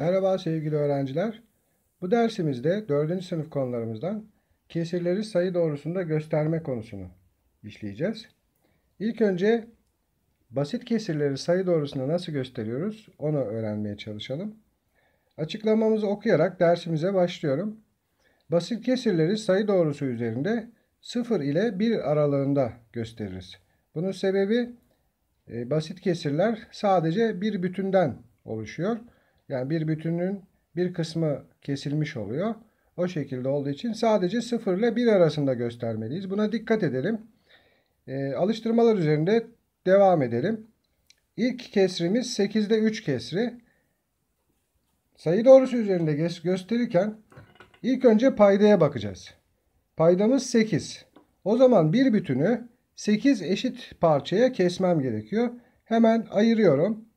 Merhaba sevgili öğrenciler. Bu dersimizde 4. sınıf konularımızdan kesirleri sayı doğrusunda gösterme konusunu işleyeceğiz. İlk önce basit kesirleri sayı doğrusunda nasıl gösteriyoruz onu öğrenmeye çalışalım. Açıklamamızı okuyarak dersimize başlıyorum. Basit kesirleri sayı doğrusu üzerinde 0 ile 1 aralığında gösteririz. Bunun sebebi e, basit kesirler sadece bir bütünden oluşuyor. Yani bir bütünün bir kısmı kesilmiş oluyor. O şekilde olduğu için sadece 0 ile 1 arasında göstermeliyiz. Buna dikkat edelim. E, alıştırmalar üzerinde devam edelim. İlk kesrimiz 8'de 3 kesri. Sayı doğrusu üzerinde gösterirken ilk önce paydaya bakacağız. Paydamız 8. O zaman bir bütünü 8 eşit parçaya kesmem gerekiyor. Hemen ayırıyorum.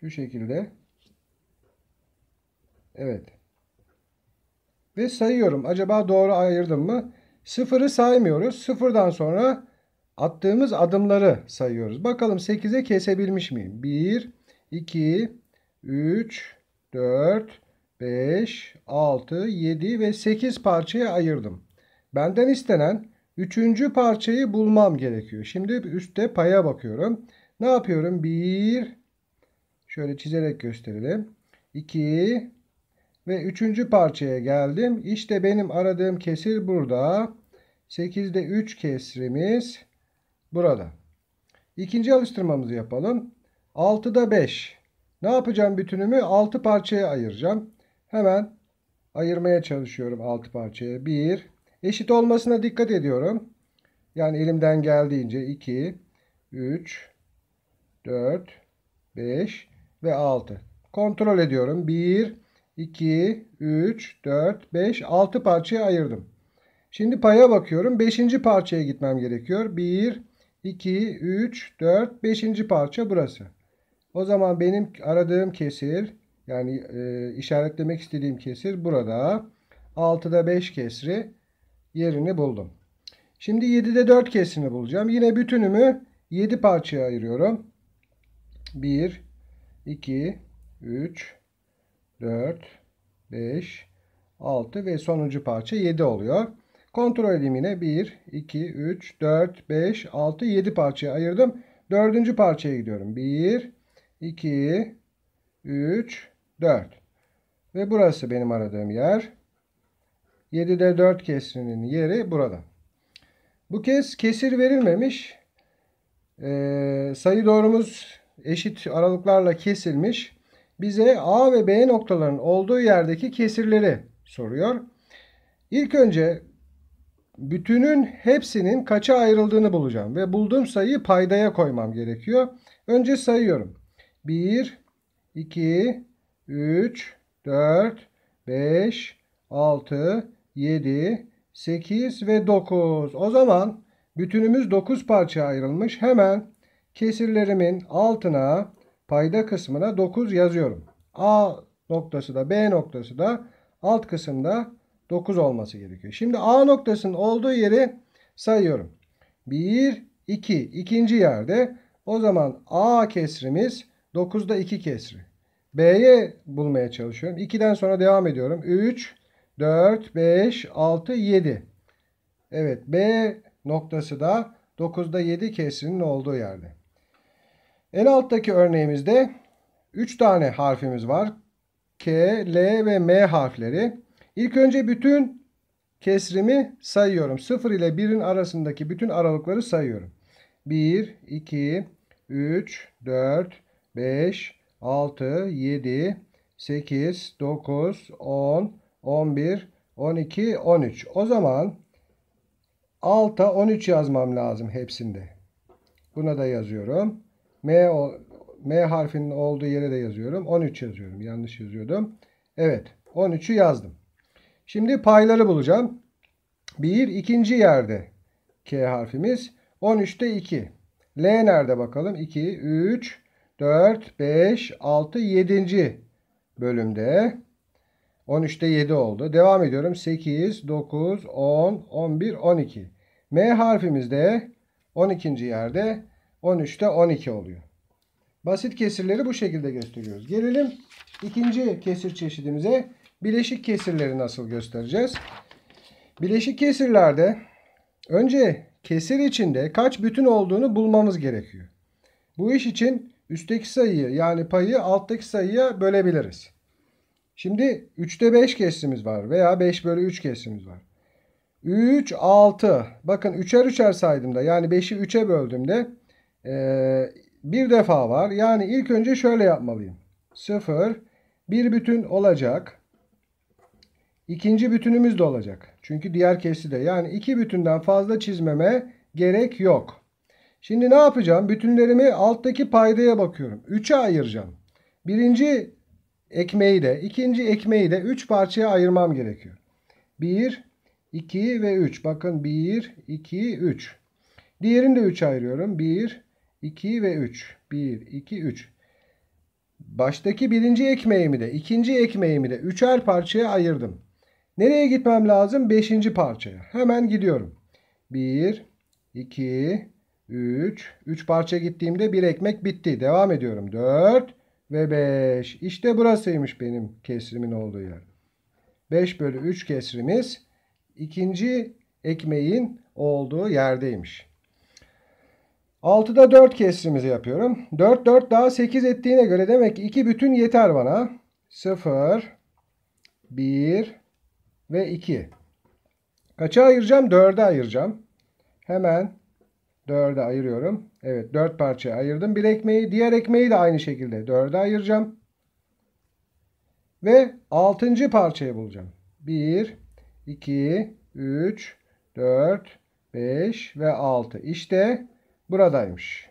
Şu şekilde. Evet. Ve sayıyorum. Acaba doğru ayırdım mı? Sıfırı saymıyoruz. Sıfırdan sonra attığımız adımları sayıyoruz. Bakalım 8'e kesebilmiş miyim? 1, 2, 3, 4, 5, 6, 7 ve 8 parçaya ayırdım. Benden istenen 3. parçayı bulmam gerekiyor. Şimdi üstte paya bakıyorum. Ne yapıyorum? 1, Şöyle çizerek gösterelim. 2 ve 3. parçaya geldim. İşte benim aradığım kesir burada. 8'de 3 kesrimiz burada. İkinci alıştırmamızı yapalım. 6'da 5. Ne yapacağım bütünümü? 6 parçaya ayıracağım. Hemen ayırmaya çalışıyorum 6 parçaya. 1. Eşit olmasına dikkat ediyorum. Yani elimden geldiğince 2, 3, 4, 5 ve 6. Kontrol ediyorum. 1, 2, 3, 4, 5, 6 parçaya ayırdım. Şimdi paya bakıyorum. 5. parçaya gitmem gerekiyor. 1, 2, 3, 4, 5. parça burası. O zaman benim aradığım kesir yani e, işaretlemek istediğim kesir burada. 6'da 5 kesri yerini buldum. Şimdi 7'de 4 kesrini bulacağım. Yine bütünümü 7 parçaya ayırıyorum. 1, 2, 3, 4, 5, 6 ve sonuncu parça 7 oluyor. Kontrol edeyim yine. 1, 2, 3, 4, 5, 6, 7 parçaya ayırdım. Dördüncü parçaya gidiyorum. 1, 2, 3, 4. Ve burası benim aradığım yer. 7'de 4 kesrinin yeri burada. Bu kez kesir verilmemiş. Ee, sayı doğrumuz eşit aralıklarla kesilmiş. Bize A ve B noktaların olduğu yerdeki kesirleri soruyor. İlk önce bütünün hepsinin kaça ayrıldığını bulacağım ve bulduğum sayıyı paydaya koymam gerekiyor. Önce sayıyorum. 1 2 3 4 5 6 7 8 ve 9. O zaman bütünümüz 9 parça ayrılmış. Hemen Kesirlerimin altına payda kısmına 9 yazıyorum. A noktası da B noktası da alt kısımda 9 olması gerekiyor. Şimdi A noktasının olduğu yeri sayıyorum. 1, 2. ikinci yerde o zaman A kesrimiz 9'da 2 kesri. B'ye bulmaya çalışıyorum. 2'den sonra devam ediyorum. 3, 4, 5, 6, 7. Evet B noktası da 9'da 7 kesrinin olduğu yerde. En alttaki örneğimizde 3 tane harfimiz var. K, L ve M harfleri. İlk önce bütün kesrimi sayıyorum. 0 ile 1'in arasındaki bütün aralıkları sayıyorum. 1, 2, 3, 4, 5, 6, 7, 8, 9, 10, 11, 12, 13. O zaman alta 13 yazmam lazım hepsinde. Buna da yazıyorum. M, M harfinin olduğu yere de yazıyorum. 13 yazıyorum. Yanlış yazıyordum. Evet. 13'ü yazdım. Şimdi payları bulacağım. 1 ikinci yerde K harfimiz. 13'te 2. L nerede bakalım? 2, 3, 4, 5, 6, 7. bölümde. 13'te 7 oldu. Devam ediyorum. 8, 9, 10, 11, 12. M harfimiz de 12. yerde. 13'te 12 oluyor. Basit kesirleri bu şekilde gösteriyoruz. Gelelim ikinci kesir çeşidimize. Bileşik kesirleri nasıl göstereceğiz? Bileşik kesirlerde önce kesir içinde kaç bütün olduğunu bulmamız gerekiyor. Bu iş için üstteki sayıyı yani payı alttaki sayıya bölebiliriz. Şimdi 3'te 5 kesimiz var veya 5 bölü 3 kesimiz var. 3, 6. Bakın 3'er 3'er saydığımda yani 5'i 3'e böldüğümde ee, bir defa var. Yani ilk önce şöyle yapmalıyım. 0 bir bütün olacak. İkinci bütünümüz de olacak. Çünkü diğer keside yani iki bütünden fazla çizmeme gerek yok. Şimdi ne yapacağım? Bütünlerimi alttaki paydaya bakıyorum. 3'e ayıracağım. Birinci ekmeği de ikinci ekmeği de 3 parçaya ayırmam gerekiyor. 1, 2 ve 3. Bakın 1, 2, 3. Diğerini de 3 ayırıyorum. 1, 2 ve 3. 1, 2, 3. Baştaki birinci ekmeğimi de ikinci ekmeğimi de üçer parçaya ayırdım. Nereye gitmem lazım? Beşinci parçaya. Hemen gidiyorum. 1, 2, 3. 3 parça gittiğimde bir ekmek bitti. Devam ediyorum. 4 ve 5. İşte burasıymış benim kesrimin olduğu yer. 5 bölü 3 kesrimiz ikinci ekmeğin olduğu yerdeymiş. 6'da 4 kesrimizi yapıyorum. 4 4 daha 8 ettiğine göre demek ki 2 bütün yeter bana. 0 1 ve 2. Kaça ayıracağım? 4'e ayıracağım. Hemen 4'e ayırıyorum. Evet 4 parçaya ayırdım. Bir ekmeği diğer ekmeği de aynı şekilde 4'e ayıracağım. Ve 6. parçayı bulacağım. 1, 2, 3, 4, 5 ve 6. İşte bu buradaymış.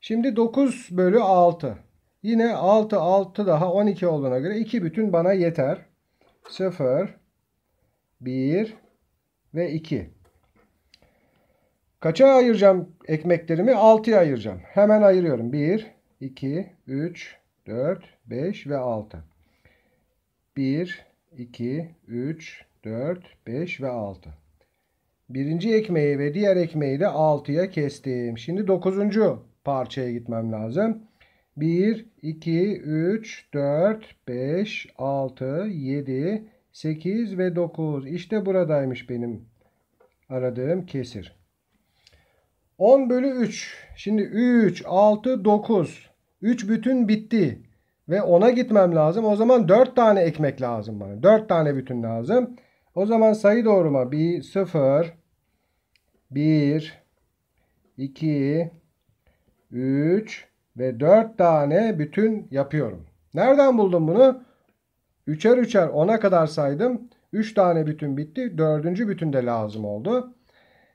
Şimdi 9 bölü 6. Yine 6 6 daha 12 olduğuna göre 2 bütün bana yeter. 0 1 ve 2. Kaça ayıracağım ekmeklerimi? 6'ya ayıracağım. Hemen ayırıyorum. 1 2 3 4 5 ve 6. 1 2 3 4 5 ve 6. Birinci ekmeği ve diğer ekmeği de 6'ya kestim. Şimdi 9. parçaya gitmem lazım. 1, 2, 3, 4, 5, 6, 7, 8 ve 9. İşte buradaymış benim aradığım kesir. 10 bölü 3. Şimdi 3, 6, 9. 3 bütün bitti. Ve 10'a gitmem lazım. O zaman 4 tane ekmek lazım bana. 4 tane bütün lazım. O zaman sayı doğruma bir 0, 1, 2, 3 ve 4 tane bütün yapıyorum. Nereden buldum bunu? Üçer üçer 10'a kadar saydım. 3 tane bütün bitti. 4. bütün de lazım oldu.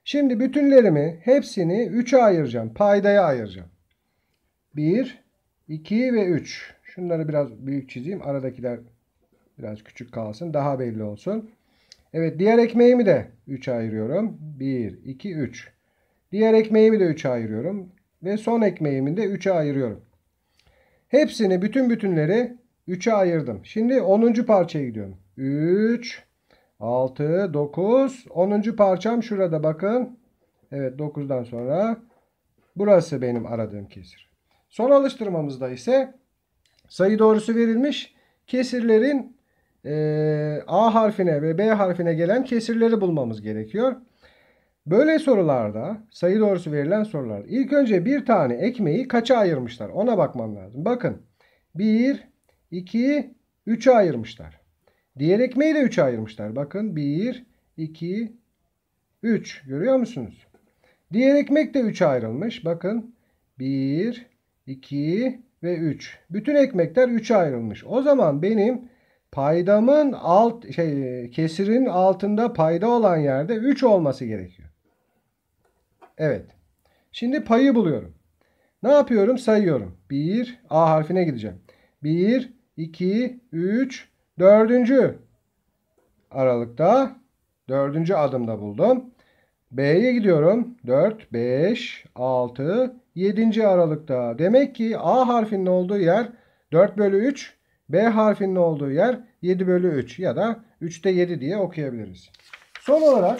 Şimdi bütünlerimi hepsini 3'e ayıracağım. Paydaya ayıracağım. 1, 2 ve 3. Şunları biraz büyük çizeyim. Aradakiler biraz küçük kalsın. Daha belli olsun. Evet diğer ekmeğimi de 3'e ayırıyorum. 1, 2, 3. Diğer ekmeğimi de 3'e ayırıyorum. Ve son ekmeğimi de 3'e ayırıyorum. Hepsini bütün bütünleri 3'e ayırdım. Şimdi 10. parçaya gidiyorum. 3, 6, 9. 10. parçam şurada bakın. Evet 9'dan sonra burası benim aradığım kesir. Son alıştırmamızda ise sayı doğrusu verilmiş. Kesirlerin e, A harfine ve B harfine gelen kesirleri bulmamız gerekiyor. Böyle sorularda sayı doğrusu verilen sorular. İlk önce bir tane ekmeği kaça ayırmışlar? Ona bakmam lazım. Bakın 1, 2, 3'e ayırmışlar. Diğer ekmeği de 3'e ayırmışlar. Bakın 1, 2, 3. Görüyor musunuz? Diğer ekmek de 3'e ayrılmış. Bakın 1, 2 ve 3. Bütün ekmekler 3'e ayrılmış. O zaman benim paydamın alt şey kesirin altında payda olan yerde 3 olması gerekiyor. Evet. Şimdi payı buluyorum. Ne yapıyorum? Sayıyorum. 1 A harfine gideceğim. 1 2 3 4. aralıkta 4. adımda buldum. B'ye gidiyorum. 4 5 6 7. aralıkta. Demek ki A harfinin olduğu yer 4 bölü 3 B harfinin olduğu yer 7 bölü 3 ya da 3'te 7 diye okuyabiliriz. Son olarak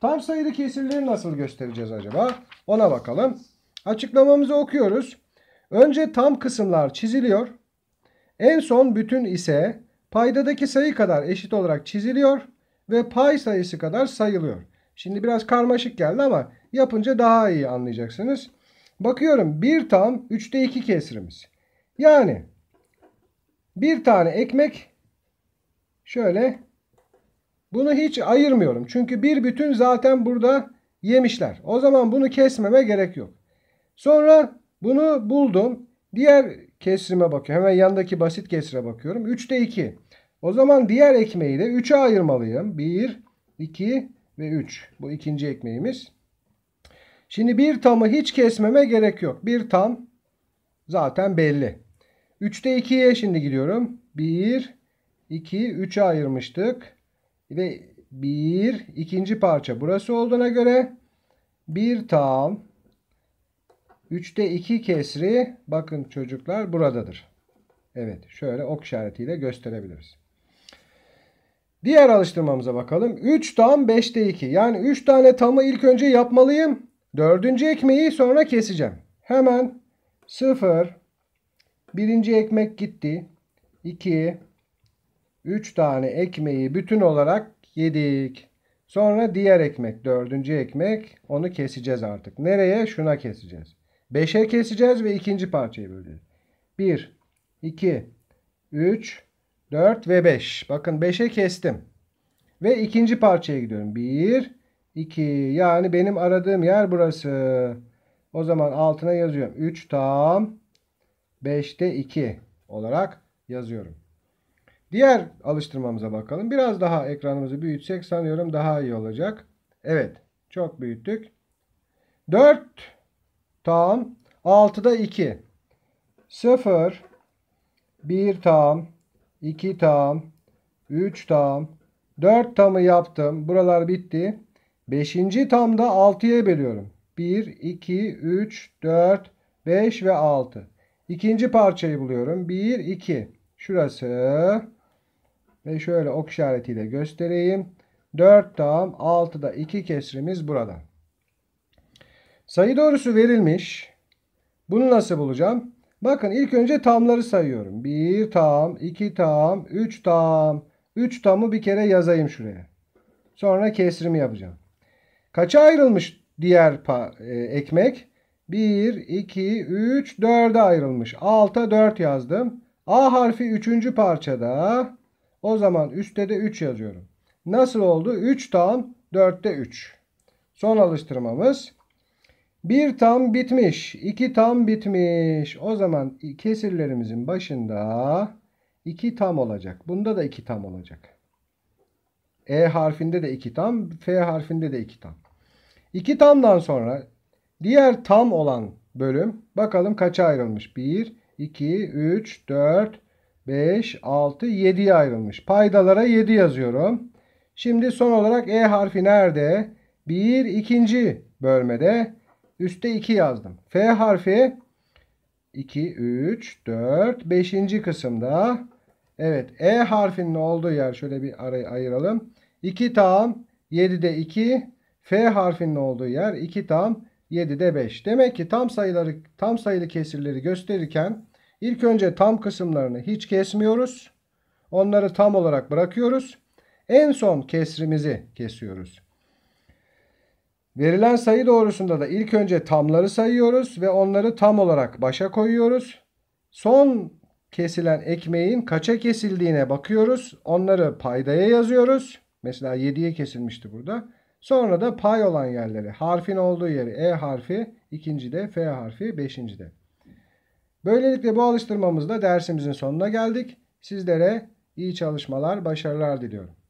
tam sayılı kesirleri nasıl göstereceğiz acaba? Ona bakalım. Açıklamamızı okuyoruz. Önce tam kısımlar çiziliyor. En son bütün ise paydadaki sayı kadar eşit olarak çiziliyor ve pay sayısı kadar sayılıyor. Şimdi biraz karmaşık geldi ama yapınca daha iyi anlayacaksınız. Bakıyorum bir tam 3'te 2 kesirimiz. Yani bir tane ekmek şöyle bunu hiç ayırmıyorum. Çünkü bir bütün zaten burada yemişler. O zaman bunu kesmeme gerek yok. Sonra bunu buldum. Diğer kesrime bakıyorum. Hemen yandaki basit kesire bakıyorum. 3'te 2. O zaman diğer ekmeği de 3'e ayırmalıyım. 1, 2 ve 3. Bu ikinci ekmeğimiz. Şimdi bir tamı hiç kesmeme gerek yok. Bir tam zaten belli. 3'te 2'ye şimdi gidiyorum. 1, 2, 3'e ayırmıştık. Ve 1, ikinci parça burası olduğuna göre 1 tam 3'te 2 kesri bakın çocuklar buradadır. Evet şöyle ok işaretiyle gösterebiliriz. Diğer alıştırmamıza bakalım. 3 tam 5'te 2. Yani 3 tane tamı ilk önce yapmalıyım. 4. ekmeği sonra keseceğim. Hemen 0, birinci ekmek gitti. 2 3 tane ekmeği bütün olarak yedik. Sonra diğer ekmek, dördüncü ekmek onu keseceğiz artık. Nereye? Şuna keseceğiz. 5'e keseceğiz ve ikinci parçayı böleceğiz. 1, 2, 3, 4 ve 5. Bakın 5'e kestim. Ve ikinci parçaya gidiyorum. 1, 2. Yani benim aradığım yer burası. O zaman altına yazıyorum. 3 tam 5'te 2 olarak yazıyorum. Diğer alıştırmamıza bakalım. Biraz daha ekranımızı büyütsek sanıyorum daha iyi olacak. Evet. Çok büyüttük. 4 tam 6'da 2 0 1 tam 2 tam 3 tam 4 tamı yaptım. Buralar bitti. 5. tamda 6'ya bölüyorum. 1 2 3 4 5 ve 6. İkinci parçayı buluyorum. 1, 2. Şurası. Ve şöyle ok işaretiyle göstereyim. 4 tam 6'da 2 kesrimiz burada. Sayı doğrusu verilmiş. Bunu nasıl bulacağım? Bakın ilk önce tamları sayıyorum. 1 tam, 2 tam, 3 tam. 3 tamı bir kere yazayım şuraya. Sonra kesrimi yapacağım. Kaça ayrılmış diğer e, ekmek? 1, 2, 3, 4'e ayrılmış. 6'a 4 yazdım. A harfi 3. parçada. O zaman üstte de 3 yazıyorum. Nasıl oldu? 3 tam 4'te 3. Son alıştırmamız. 1 tam bitmiş. 2 tam bitmiş. O zaman kesirlerimizin başında 2 tam olacak. Bunda da 2 tam olacak. E harfinde de 2 tam. F harfinde de 2 tam. 2 tamdan sonra Diğer tam olan bölüm bakalım kaça ayrılmış? 1, 2, 3, 4, 5, 6, 7'ye ayrılmış. Paydalara 7 yazıyorum. Şimdi son olarak E harfi nerede? 1, ikinci bölmede. üstte 2 yazdım. F harfi 2, 3, 4, 5. kısımda. Evet E harfinin olduğu yer şöyle bir arayı ayıralım. 2 tam 7'de 2. F harfinin olduğu yer 2 tam 7'de 5. Demek ki tam sayıları tam sayılı kesirleri gösterirken ilk önce tam kısımlarını hiç kesmiyoruz. Onları tam olarak bırakıyoruz. En son kesrimizi kesiyoruz. Verilen sayı doğrusunda da ilk önce tamları sayıyoruz ve onları tam olarak başa koyuyoruz. Son kesilen ekmeğin kaça kesildiğine bakıyoruz. Onları paydaya yazıyoruz. Mesela 7'ye kesilmişti burada. Sonra da pay olan yerleri. Harfin olduğu yeri E harfi ikincide, F harfi beşincide. Böylelikle bu alıştırmamızda dersimizin sonuna geldik. Sizlere iyi çalışmalar, başarılar diliyorum.